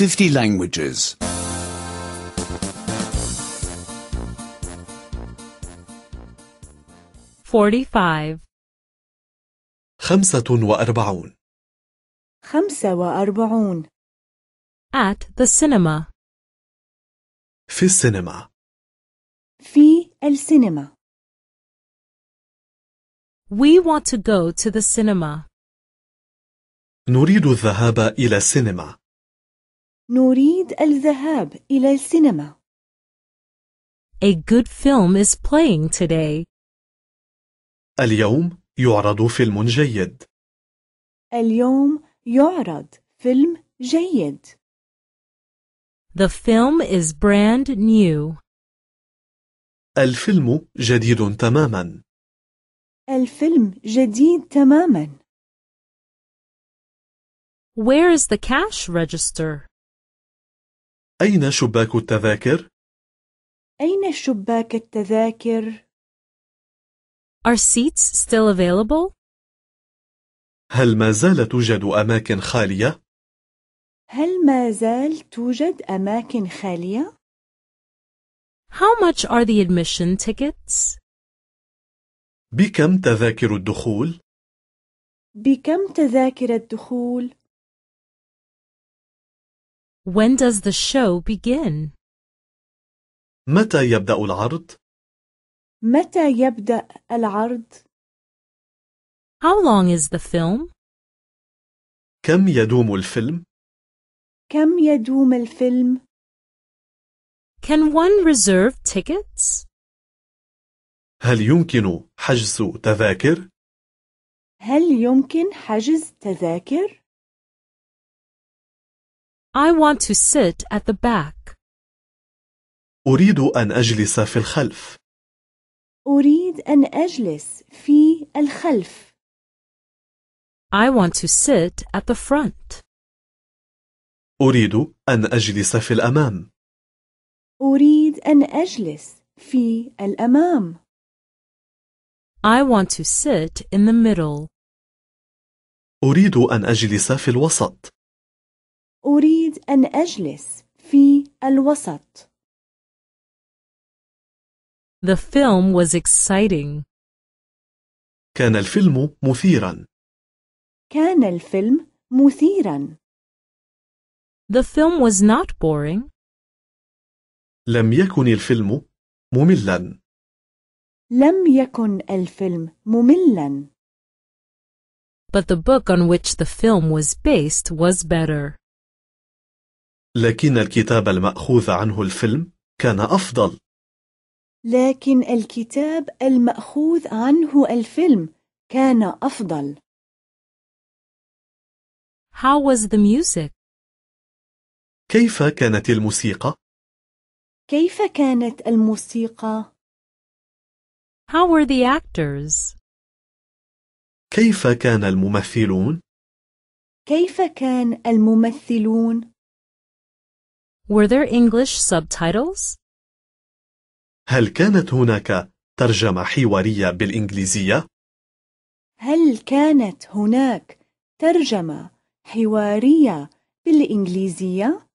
50 languages. 45 45 45 At the cinema في السينما في السينما We want to go to the cinema. نريد الذهاب إلى السينما. نريد الذهاب إلى السينما. A good film is playing today. اليوم يعرض فيلم جيد. اليوم يعرض فيلم جيد. The film is brand new. الفيلم جديد تماما. الفيلم جديد تماما. Where is the cash register? أين شباك التذاكر؟ أين شباك التذاكر؟ Are seats still available? هل ما زال توجد أماكن خالية؟ هل ما زال توجد أماكن خالية؟ How much are the admission tickets? بكم تذاكر الدخول؟ بكم تذاكر الدخول؟ When does the show begin? متى يبدأ العرض؟ متى يبدأ العرض؟ How long is the film? كم يدوم الفيلم؟ كم يدوم الفيلم؟ Can one reserve tickets? هل يمكن حجز تذاكر؟ هل يمكن حجز تذاكر؟ I want to sit at the back. أريد أن أجلس في الخلف. أريد أن أجلس في الخلف. I want to sit at the front. أريد أن أجلس في الأمام. أريد أن أجلس في الأمام. I want to sit in the middle. أريد أن أجلس في الوسط. أريد أن أجلس في الوسط. The film was exciting. كان الفيلم مثيرا. كان الفيلم مثيرا. The film was not boring. لم يكن الفيلم مملا. لم يكن الفيلم مملا. But the book on which the film was based was better. لكن الكتاب المأخوذ عنه الفيلم كان أفضل. لكن الكتاب المأخوذ عنه الفيلم كان أفضل. How was the music? كيف كانت الموسيقى؟ كيف كانت الموسيقى؟ How were the actors? كيف كان الممثلون؟ كيف كان الممثلون؟ Were there English subtitles? هل كانت هناك ترجمة حوارية بالإنجليزية؟ هل كانت هناك ترجمة حوارية بالإنجليزية؟